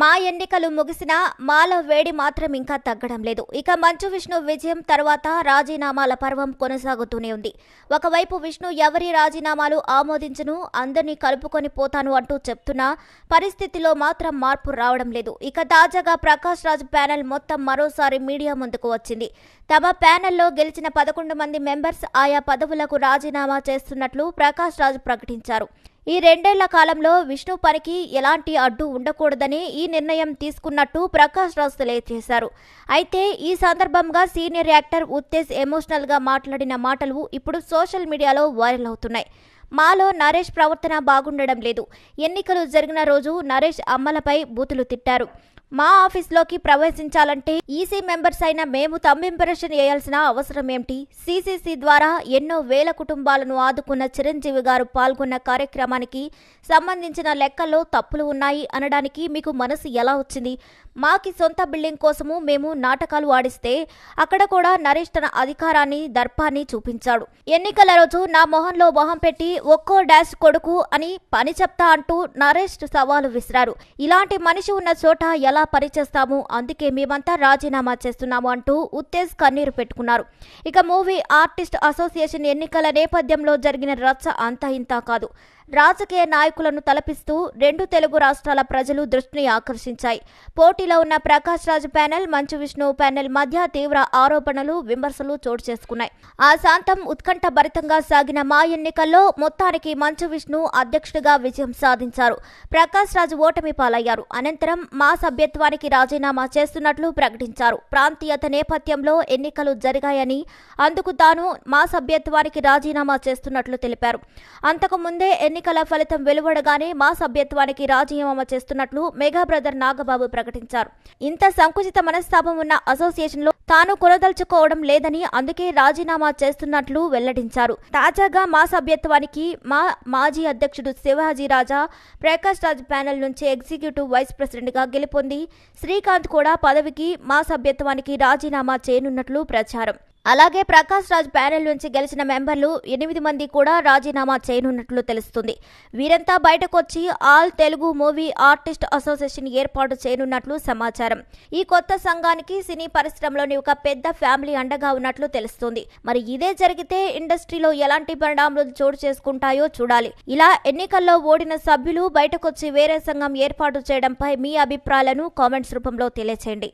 మా ఎన్నికలు ముగిసినా మాల వేడి మాత్రం ఇంకా తగ్గడం లేదు ఇక మంచు విష్ణు విజయం తర్వాత రాజీనామాల పర్వం కొనసాగుతూనే ఉంది ఒకవైపు విష్ణు ఎవరి రాజీనామాలు ఆమోదించను అందరినీ కలుపుకొని పోతాను అంటూ చెప్తున్నా పరిస్థితిలో మాత్రం మార్పు రావడం లేదు ఇక తాజాగా ప్రకాష్ రాజ్ ప్యానెల్ మొత్తం మరోసారి మీడియా ముందుకు వచ్చింది తమ ప్యానెల్లో గెలిచిన పదకొండు మంది మెంబర్స్ ఆయా పదవులకు రాజీనామా చేస్తున్నట్లు ప్రకాష్ రాజ్ ప్రకటించారు ఈ రెండేళ్ల కాలంలో విష్ణు పనికి ఎలాంటి అడ్డు ఉండకూడదని ఈ నిర్ణయం తీసుకున్నట్టు ప్రకాష్ రాజ్ తెలియజేశారు అయితే ఈ సందర్భంగా సీనియర్ యాక్టర్ ఉత్తేజ్ ఎమోషనల్గా మాట్లాడిన మాటలు ఇప్పుడు సోషల్ మీడియాలో వైరల్ అవుతున్నాయి మాలో నరేష్ ప్రవర్తన బాగుండడం లేదు ఎన్నికలు జరిగిన రోజు నరేష్ అమ్మలపై బూతులు తిట్టారు మా ఆఫీస్లోకి ప్రవేశించాలంటే ఈసీ మెంబర్స్ అయిన మేము తమ్మింపరేషన్ చేయాల్సిన అవసరం ఏమిటి సీసీసీ ద్వారా ఎన్నో వేల కుటుంబాలను ఆదుకున్న చిరంజీవి గారు పాల్గొన్న కార్యక్రమానికి సంబంధించిన లెక్కల్లో తప్పులు ఉన్నాయి అనడానికి మీకు మనసు ఎలా వచ్చింది మాకి సొంత బిల్డింగ్ కోసము మేము నాటకాలు ఆడిస్తే అక్కడ కూడా నరేష్ తన అధికారాన్ని దర్పాన్ని చూపించాడు ఎన్నికల రోజు నా మొహంలో మొహం పెట్టి ఒక్కో డాష్ కొడుకు అని పని చెప్తా అంటూ నరేష్ సవాలు విసిరారు ఇలాంటి మనిషి ఉన్న చోట ఎలా తోడుగా పనిచేస్తాము అందుకే మేమంతా రాజీనామా చేస్తున్నాము అంటూ ఉత్తేజ్ కన్నీరు పెట్టుకున్నారు ఇక మూవీ ఆర్టిస్ట్ అసోసియేషన్ ఎన్నికల నేపథ్యంలో జరిగిన రచ్చ అంతా ఇంతా కాదు రాజకీయ నాయకులను తలపిస్తూ రెండు తెలుగు రాష్ట్రాల ప్రజలు దృష్టిని ఆకర్షించాయి పోటీలో ఉన్న ప్రకాష్ రాజ్ ప్యానెల్ మంచు విష్ణు ప్యానెల్ మధ్య తీవ్ర ఆరోపణలు విమర్శలు చోటు చేసుకున్నాయి ఆ శాంతం ఉత్కంఠభరితంగా సాగిన మా ఎన్నికల్లో మొత్తానికి మంచు విష్ణు అధ్యక్షుడిగా విజయం సాధించారు ప్రకాష్ రాజ్ ఓటమి పాలయ్యారు అనంతరం మా సభ్యత్వానికి రాజీనామా చేస్తున్నట్లు ప్రకటించారు ప్రాంతీయత నేపథ్యంలో ఎన్నికలు జరిగాయని అందుకు తాను మా సభ్యత్వానికి రాజీనామా చేస్తున్నట్లు తెలిపారు అంతకుముందే ఎన్ని ఎన్నికల ఫలితం వెలువడగానే మా సభ్యత్వానికి రాజీనామా చేస్తున్నట్లు మెగా బ్రదర్ నాగబాబు ప్రకటించారు ఇంత సంకుచిత మనస్తాపం ఉన్న అసోసియేషన్లో తాను కొనదలుచుకోవడం లేదని అందుకే రాజీనామా చేస్తున్నట్లు వెల్లడించారు తాజాగా మా సభ్యత్వానికి మా మాజీ అధ్యక్షుడు శివాజీ రాజా ప్రకాష్ రాజ్ ప్యానెల్ నుంచి ఎగ్జిక్యూటివ్ వైస్ ప్రెసిడెంట్గా గెలుపొంది శ్రీకాంత్ కూడా పదవికి మా సభ్యత్వానికి రాజీనామా చేయనున్నట్లు ప్రచారం అలాగే ప్రకాష్ రాజ్ ప్యానెల్ నుంచి గెలిచిన మెంబర్లు ఎనిమిది మంది కూడా రాజీనామా చేయనున్నట్లు తెలుస్తుంది వీరంతా బయటకొచ్చి all Telugu movie artist association ఏర్పాటు చేయనున్నట్లు సమాచారం ఈ కొత్త సంఘానికి సినీ పరిశ్రమలోని ఒక పెద్ద ఫ్యామిలీ అండగా ఉన్నట్లు తెలుస్తుంది మరి ఇదే జరిగితే ఇండస్ట్రీలో ఎలాంటి పరిణామాలు చోటు చేసుకుంటాయో చూడాలి ఇలా ఎన్నికల్లో ఓడిన సభ్యులు బయటకొచ్చి వేరే సంఘం ఏర్పాటు చేయడంపై మీ అభిప్రాయాలను కామెంట్స్ రూపంలో తెలియచేయండి